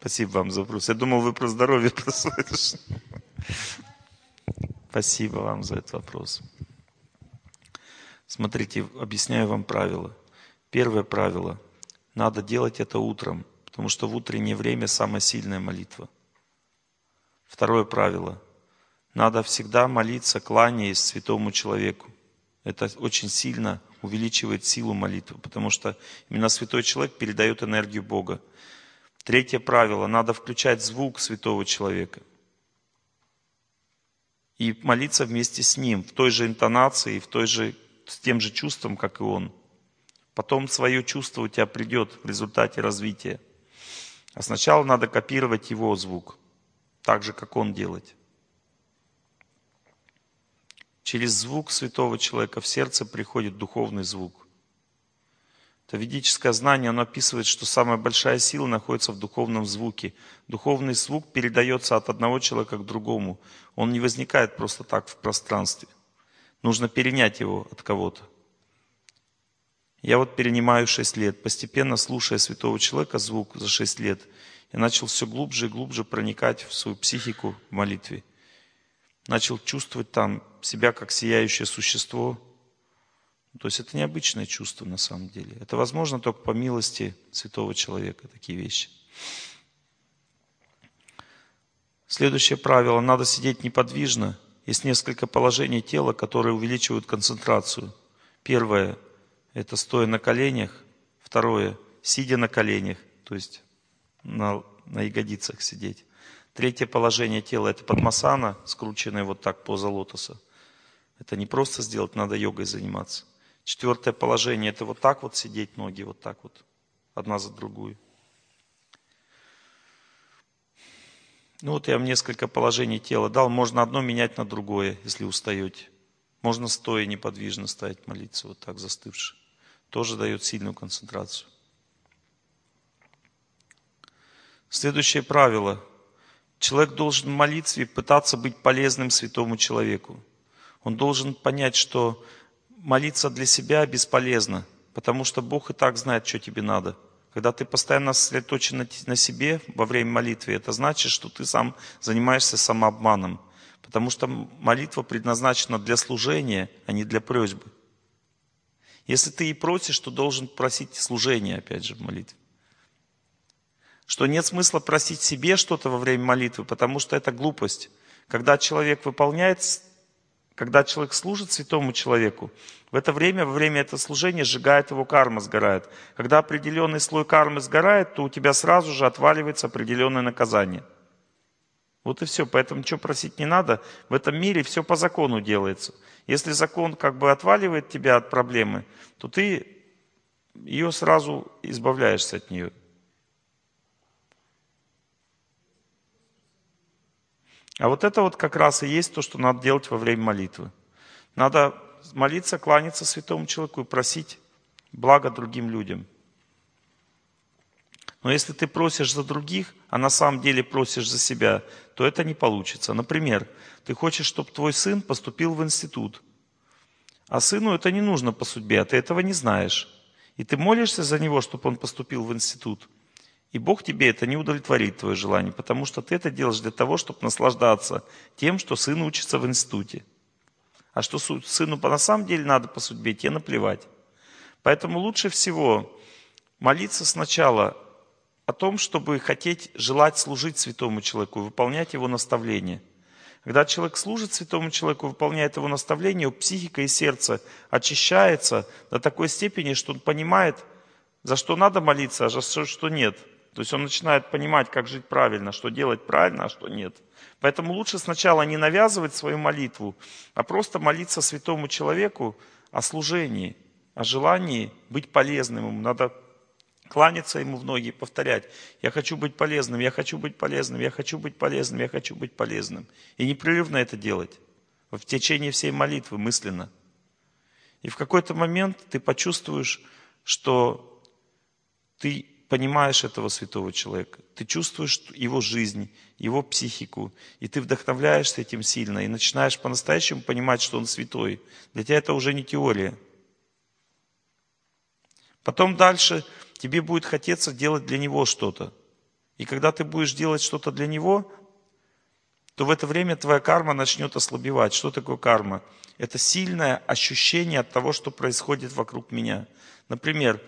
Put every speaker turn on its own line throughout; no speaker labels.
Спасибо вам за вопрос. Я думал, вы про здоровье просветишь. Спасибо вам за этот вопрос. Смотрите, объясняю вам правила. Первое правило. Надо делать это утром, потому что в утреннее время самая сильная молитва. Второе правило. Надо всегда молиться, кланяясь святому человеку. Это очень сильно увеличивает силу молитвы, потому что именно святой человек передает энергию Бога. Третье правило. Надо включать звук святого человека и молиться вместе с ним, в той же интонации, в той же, с тем же чувством, как и он. Потом свое чувство у тебя придет в результате развития. А сначала надо копировать его звук, так же, как он делает. Через звук святого человека в сердце приходит духовный звук то ведическое знание, оно описывает, что самая большая сила находится в духовном звуке. Духовный звук передается от одного человека к другому. Он не возникает просто так в пространстве. Нужно перенять его от кого-то. Я вот перенимаю 6 лет, постепенно слушая святого человека звук за 6 лет, я начал все глубже и глубже проникать в свою психику в молитве. Начал чувствовать там себя как сияющее существо – ну, то есть это необычное чувство на самом деле. Это возможно только по милости святого человека, такие вещи. Следующее правило. Надо сидеть неподвижно. Есть несколько положений тела, которые увеличивают концентрацию. Первое – это стоя на коленях. Второе – сидя на коленях, то есть на, на ягодицах сидеть. Третье положение тела – это подмасана, скрученная вот так поза лотоса. Это не просто сделать, надо йогой заниматься. Четвертое положение – это вот так вот сидеть, ноги вот так вот, одна за другую. Ну вот я вам несколько положений тела дал. Можно одно менять на другое, если устаете. Можно стоя неподвижно стоять, молиться, вот так застывши. Тоже дает сильную концентрацию. Следующее правило. Человек должен в молитве пытаться быть полезным святому человеку. Он должен понять, что молиться для себя бесполезно, потому что Бог и так знает, что тебе надо. Когда ты постоянно сосредоточен на себе во время молитвы, это значит, что ты сам занимаешься самообманом. Потому что молитва предназначена для служения, а не для просьбы. Если ты и просишь, то должен просить служения, опять же, в молитве. Что нет смысла просить себе что-то во время молитвы, потому что это глупость. Когда человек выполняет когда человек служит святому человеку, в это время, во время этого служения, сжигает его карма, сгорает. Когда определенный слой кармы сгорает, то у тебя сразу же отваливается определенное наказание. Вот и все. Поэтому ничего просить не надо. В этом мире все по закону делается. Если закон как бы отваливает тебя от проблемы, то ты ее сразу избавляешься от нее. А вот это вот как раз и есть то, что надо делать во время молитвы. Надо молиться, кланяться святому человеку и просить блага другим людям. Но если ты просишь за других, а на самом деле просишь за себя, то это не получится. Например, ты хочешь, чтобы твой сын поступил в институт, а сыну это не нужно по судьбе, а ты этого не знаешь. И ты молишься за него, чтобы он поступил в институт – и Бог тебе это не удовлетворит, твое желание, потому что ты это делаешь для того, чтобы наслаждаться тем, что сын учится в институте. А что сыну на самом деле надо по судьбе, тебе наплевать. Поэтому лучше всего молиться сначала о том, чтобы хотеть, желать служить святому человеку, выполнять его наставление. Когда человек служит святому человеку, выполняет его наставление, его психика и сердце очищается до такой степени, что он понимает, за что надо молиться, а за что нет – то есть он начинает понимать, как жить правильно, что делать правильно, а что нет. Поэтому лучше сначала не навязывать свою молитву, а просто молиться святому человеку о служении, о желании быть полезным ему. Надо кланяться ему в ноги и повторять, я хочу быть полезным, я хочу быть полезным, я хочу быть полезным, я хочу быть полезным. И непрерывно это делать в течение всей молитвы мысленно. И в какой-то момент ты почувствуешь, что ты понимаешь этого святого человека, ты чувствуешь его жизнь, его психику, и ты вдохновляешься этим сильно, и начинаешь по-настоящему понимать, что он святой. Для тебя это уже не теория. Потом дальше тебе будет хотеться делать для него что-то. И когда ты будешь делать что-то для него, то в это время твоя карма начнет ослабевать. Что такое карма? Это сильное ощущение от того, что происходит вокруг меня. Например,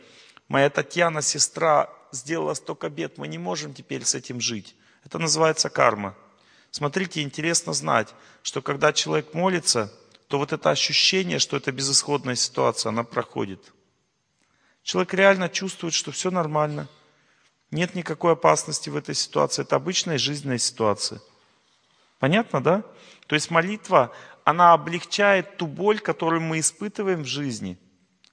моя Татьяна, сестра, сделала столько бед, мы не можем теперь с этим жить. Это называется карма. Смотрите, интересно знать, что когда человек молится, то вот это ощущение, что это безысходная ситуация, она проходит. Человек реально чувствует, что все нормально. Нет никакой опасности в этой ситуации. Это обычная жизненная ситуация. Понятно, да? То есть молитва, она облегчает ту боль, которую мы испытываем в жизни –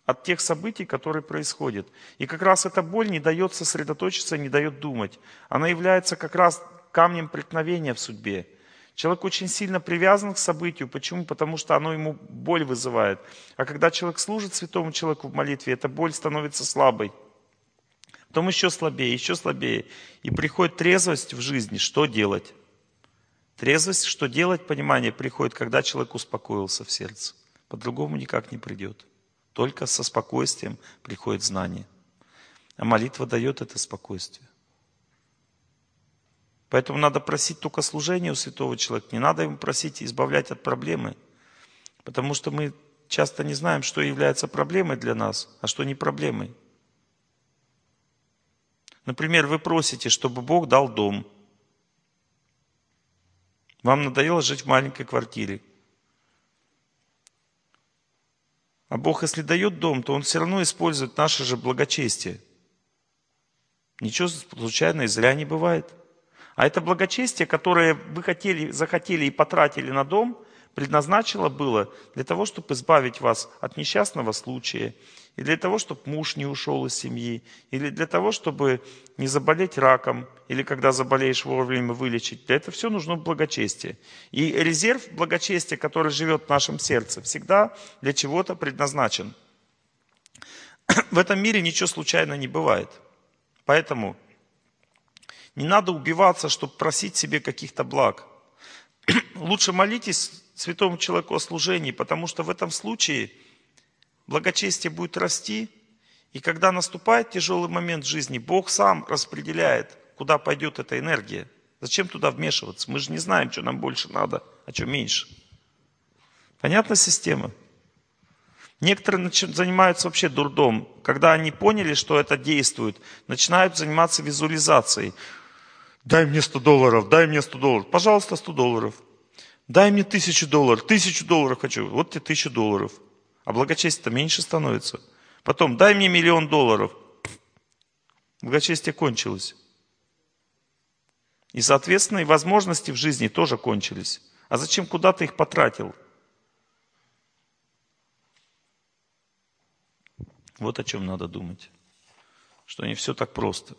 от тех событий, которые происходят. И как раз эта боль не дает сосредоточиться, не дает думать. Она является как раз камнем преткновения в судьбе. Человек очень сильно привязан к событию. Почему? Потому что оно ему боль вызывает. А когда человек служит святому человеку в молитве, эта боль становится слабой. Потом еще слабее, еще слабее. И приходит трезвость в жизни, что делать. Трезвость, что делать, понимание приходит, когда человек успокоился в сердце. По-другому никак не придет. Только со спокойствием приходит знание. А молитва дает это спокойствие. Поэтому надо просить только служение у святого человека. Не надо ему просить избавлять от проблемы. Потому что мы часто не знаем, что является проблемой для нас, а что не проблемой. Например, вы просите, чтобы Бог дал дом. Вам надоело жить в маленькой квартире. А Бог, если дает дом, то Он все равно использует наше же благочестие. Ничего случайно и зря не бывает. А это благочестие, которое вы хотели, захотели и потратили на дом, предназначила было для того, чтобы избавить вас от несчастного случая, и для того, чтобы муж не ушел из семьи, или для того, чтобы не заболеть раком, или когда заболеешь вовремя вылечить. Для этого все нужно благочестие. И резерв благочестия, который живет в нашем сердце, всегда для чего-то предназначен. В этом мире ничего случайно не бывает. Поэтому не надо убиваться, чтобы просить себе каких-то благ. Лучше молитесь святому человеку о служении, потому что в этом случае благочестие будет расти, и когда наступает тяжелый момент в жизни, Бог сам распределяет, куда пойдет эта энергия. Зачем туда вмешиваться? Мы же не знаем, что нам больше надо, а что меньше. Понятна система? Некоторые занимаются вообще дурдом. Когда они поняли, что это действует, начинают заниматься визуализацией. Дай мне 100 долларов, дай мне 100 долларов. Пожалуйста, 100 долларов. Дай мне тысячу долларов, тысячу долларов хочу. Вот тебе тысяча долларов. А благочестие-то меньше становится. Потом, дай мне миллион долларов. Благочестие кончилось. И, соответственно, и возможности в жизни тоже кончились. А зачем куда ты их потратил? Вот о чем надо думать. Что не все так просто.